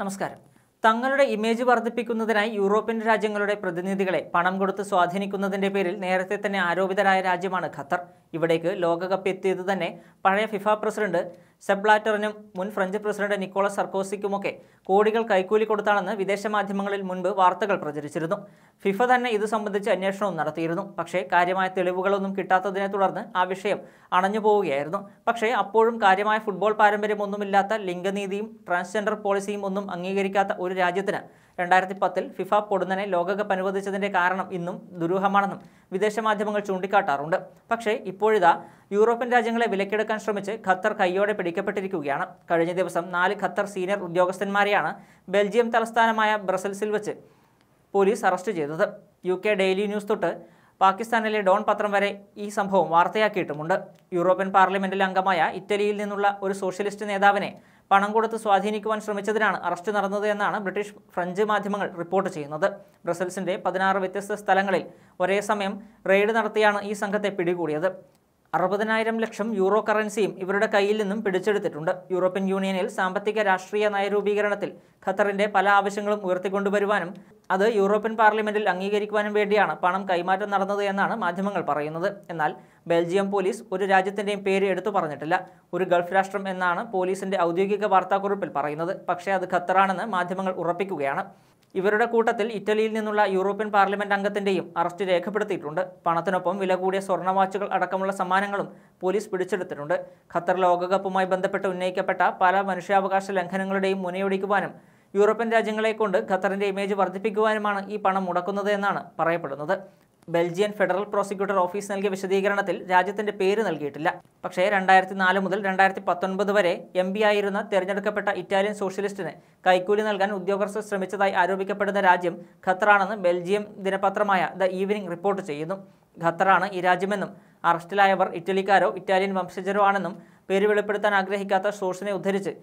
നമസ്കാരം തങ്ങളുടെ ഇമേജ് വർദ്ധിപ്പിക്കുന്നതിനായി യൂറോപ്യൻ രാജ്യങ്ങളുടെ പ്രതിനിധികളെ പണം കൊടുത്ത് സ്വാധീനിക്കുന്നതിന്റെ പേരിൽ നേരത്തെ തന്നെ ആരോപിതരായ രാജ്യമാണ് ഖത്തർ ഇവിടേക്ക് ലോകകപ്പ് എത്തിയത് തന്നെ പഴയ ഫിഫ പ്രസിഡന്റ് സെബ്ലാറ്ററിനും മുൻ ഫ്രഞ്ച് പ്രസിഡന്റ് നിക്കോള സർക്കോസിക്കുമൊക്കെ കോടികൾ കൈക്കൂലി കൊടുത്താണെന്ന് വിദേശ മാധ്യമങ്ങളിൽ മുൻപ് വാർത്തകൾ പ്രചരിച്ചിരുന്നു ഫിഫ തന്നെ ഇത് സംബന്ധിച്ച് അന്വേഷണവും നടത്തിയിരുന്നു പക്ഷേ കാര്യമായ തെളിവുകളൊന്നും കിട്ടാത്തതിനെ തുടർന്ന് ആ വിഷയം അണഞ്ഞു പോവുകയായിരുന്നു പക്ഷേ അപ്പോഴും കാര്യമായ ഫുട്ബോൾ പാരമ്പര്യമൊന്നുമില്ലാത്ത ലിംഗനീതിയും ട്രാൻസ്ജെൻഡർ പോളിസിയും ഒന്നും അംഗീകരിക്കാത്ത ഒരു രാജ്യത്തിന് രണ്ടായിരത്തി പത്തിൽ ഫിഫ പൊടുന്നനെ ലോകകപ്പ് അനുവദിച്ചതിൻ്റെ കാരണം ഇന്നും ദുരൂഹമാണെന്നും വിദേശ മാധ്യമങ്ങൾ ചൂണ്ടിക്കാട്ടാറുണ്ട് പക്ഷേ ഇപ്പോഴിതാ യൂറോപ്യൻ രാജ്യങ്ങളെ വിലക്കെടുക്കാൻ ശ്രമിച്ച് ഖത്തർ കൈയോടെ പിടിക്കപ്പെട്ടിരിക്കുകയാണ് കഴിഞ്ഞ ദിവസം നാല് ഖത്തർ സീനിയർ ഉദ്യോഗസ്ഥന്മാരെയാണ് ബെൽജിയം തലസ്ഥാനമായ ബ്രസൽസിൽ വെച്ച് പോലീസ് അറസ്റ്റ് ചെയ്തത് യു കെ ഡെയിലി ന്യൂസ് തൊട്ട് പാകിസ്ഥാനിലെ ഡോൺ പത്രം വരെ ഈ സംഭവം വാർത്തയാക്കിയിട്ടുമുണ്ട് യൂറോപ്യൻ പാർലമെന്റിലെ അംഗമായ ഇറ്റലിയിൽ നിന്നുള്ള ഒരു സോഷ്യലിസ്റ്റ് നേതാവിനെ പണം കൊടുത്ത് സ്വാധീനിക്കുവാൻ ശ്രമിച്ചതിനാണ് അറസ്റ്റ് നടന്നത് എന്നാണ് ബ്രിട്ടീഷ് ഫ്രഞ്ച് മാധ്യമങ്ങൾ റിപ്പോർട്ട് ചെയ്യുന്നത് ബ്രസൽസിന്റെ പതിനാറ് വ്യത്യസ്ത സ്ഥലങ്ങളിൽ ഒരേ സമയം റെയ്ഡ് നടത്തിയാണ് ഈ സംഘത്തെ പിടികൂടിയത് അറുപതിനായിരം ലക്ഷം യൂറോ കറൻസിയും ഇവരുടെ കയ്യിൽ നിന്നും പിടിച്ചെടുത്തിട്ടുണ്ട് യൂറോപ്യൻ യൂണിയനിൽ സാമ്പത്തിക രാഷ്ട്രീയ നയരൂപീകരണത്തിൽ ഖത്തറിന്റെ പല ആവശ്യങ്ങളും ഉയർത്തിക്കൊണ്ടുവരുവാനും അത് യൂറോപ്യൻ പാർലമെന്റിൽ അംഗീകരിക്കുവാനും വേണ്ടിയാണ് പണം കൈമാറ്റം നടന്നത് എന്നാണ് മാധ്യമങ്ങൾ പറയുന്നത് എന്നാൽ ബെൽജിയം പോലീസ് ഒരു രാജ്യത്തിൻ്റെയും പേര് എടുത്തു പറഞ്ഞിട്ടില്ല ഒരു ഗൾഫ് രാഷ്ട്രം എന്നാണ് പോലീസിന്റെ ഔദ്യോഗിക വാർത്താക്കുറിപ്പിൽ പറയുന്നത് പക്ഷേ അത് ഖത്തറാണെന്ന് മാധ്യമങ്ങൾ ഉറപ്പിക്കുകയാണ് ഇവരുടെ കൂട്ടത്തിൽ ഇറ്റലിയിൽ നിന്നുള്ള യൂറോപ്യൻ പാർലമെന്റ് അംഗത്തിന്റെയും അറസ്റ്റ് രേഖപ്പെടുത്തിയിട്ടുണ്ട് പണത്തിനൊപ്പം വില കൂടിയ സ്വർണ്ണവാച്ചുകൾ അടക്കമുള്ള സമ്മാനങ്ങളും പോലീസ് പിടിച്ചെടുത്തിട്ടുണ്ട് ഖത്തർ ലോകകപ്പുമായി ബന്ധപ്പെട്ട് ഉന്നയിക്കപ്പെട്ട പല മനുഷ്യാവകാശ ലംഘനങ്ങളുടെയും മുനയൊടിക്കുവാനും യൂറോപ്യൻ രാജ്യങ്ങളെക്കൊണ്ട് ഖത്തറിന്റെ ഇമേജ് വർദ്ധിപ്പിക്കുവാനുമാണ് ഈ പണം മുടക്കുന്നത് എന്നാണ് പറയപ്പെടുന്നത് ബെൽജിയൻ ഫെഡറൽ പ്രോസിക്യൂട്ടർ ഓഫീസ് നൽകിയ വിശദീകരണത്തിൽ രാജ്യത്തിന്റെ പേര് നൽകിയിട്ടില്ല പക്ഷേ രണ്ടായിരത്തി നാല് മുതൽ രണ്ടായിരത്തി പത്തൊൻപത് വരെ എം പി ആയിരുന്ന തെരഞ്ഞെടുക്കപ്പെട്ട ഇറ്റാലിയൻ സോഷ്യലിസ്റ്റിന് കൈക്കൂലി നൽകാൻ ഉദ്യോഗസ്ഥർ ശ്രമിച്ചതായി ആരോപിക്കപ്പെടുന്ന രാജ്യം ഖത്തറാണെന്ന് ബെൽജിയം ദിനപത്രമായ ദ ഈവനിംഗ് റിപ്പോർട്ട് ചെയ്യുന്നു ഖത്തറാണ് ഈ രാജ്യമെന്നും അറസ്റ്റിലായവർ ഇറ്റലിക്കാരോ ഇറ്റാലിയൻ വംശജരോ ആണെന്നും പേര് വെളിപ്പെടുത്താൻ ആഗ്രഹിക്കാത്ത സോഴ്സിനെ ഉദ്ധരിച്ച്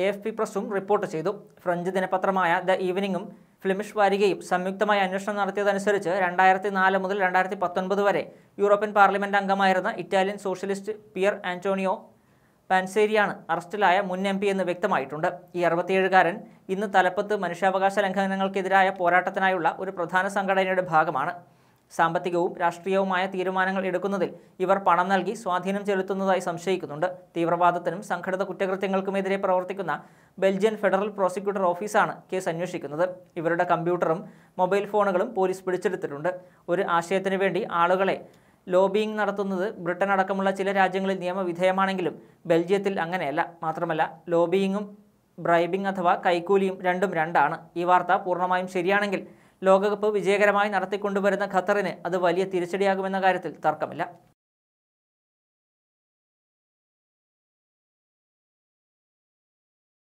എ എഫ് പി പ്രസും റിപ്പോർട്ട് ചെയ്തു ഫ്രഞ്ച് ദിനപത്രമായ ദ ഈവനിങ്ങും ഫ്ലിമിഷ് വാരികയും സംയുക്തമായി അന്വേഷണം നടത്തിയതനുസരിച്ച് രണ്ടായിരത്തി നാല് മുതൽ രണ്ടായിരത്തി പത്തൊൻപത് വരെ യൂറോപ്യൻ പാർലമെൻ്റ് അംഗമായിരുന്ന ഇറ്റാലിയൻ സോഷ്യലിസ്റ്റ് പിയർ ആന്റോണിയോ പാൻസേരിയാണ് അറസ്റ്റിലായ മുൻ എം എന്ന് വ്യക്തമായിട്ടുണ്ട് ഈ അറുപത്തിയേഴുകാരൻ ഇന്ന് തലപ്പത്ത് മനുഷ്യാവകാശ ലംഘനങ്ങൾക്കെതിരായ പോരാട്ടത്തിനായുള്ള ഒരു പ്രധാന സംഘടനയുടെ ഭാഗമാണ് സാമ്പത്തികവും രാഷ്ട്രീയവുമായ തീരുമാനങ്ങൾ എടുക്കുന്നതിൽ ഇവർ പണം നൽകി സ്വാധീനം ചെലുത്തുന്നതായി സംശയിക്കുന്നുണ്ട് തീവ്രവാദത്തിനും സംഘടിത കുറ്റകൃത്യങ്ങൾക്കുമെതിരെ പ്രവർത്തിക്കുന്ന ബെൽജിയൻ ഫെഡറൽ പ്രോസിക്യൂട്ടർ ഓഫീസാണ് കേസ് അന്വേഷിക്കുന്നത് ഇവരുടെ കമ്പ്യൂട്ടറും മൊബൈൽ ഫോണുകളും പോലീസ് പിടിച്ചെടുത്തിട്ടുണ്ട് ഒരു ആശയത്തിന് വേണ്ടി ആളുകളെ ലോബിയിങ് നടത്തുന്നത് ബ്രിട്ടൻ അടക്കമുള്ള ചില രാജ്യങ്ങളിൽ നിയമവിധേയമാണെങ്കിലും ബെൽജിയത്തിൽ അങ്ങനെയല്ല മാത്രമല്ല ലോബിയിങ്ങും ബ്രൈബിംഗ് അഥവാ കൈക്കൂലിയും രണ്ടും രണ്ടാണ് ഈ വാർത്ത പൂർണ്ണമായും ശരിയാണെങ്കിൽ ലോകകപ്പ് വിജയകരമായി നടത്തിക്കൊണ്ടുവരുന്ന ഖത്തറിന് അത് വലിയ തിരിച്ചടിയാകുമെന്ന കാര്യത്തിൽ തർക്കമില്ല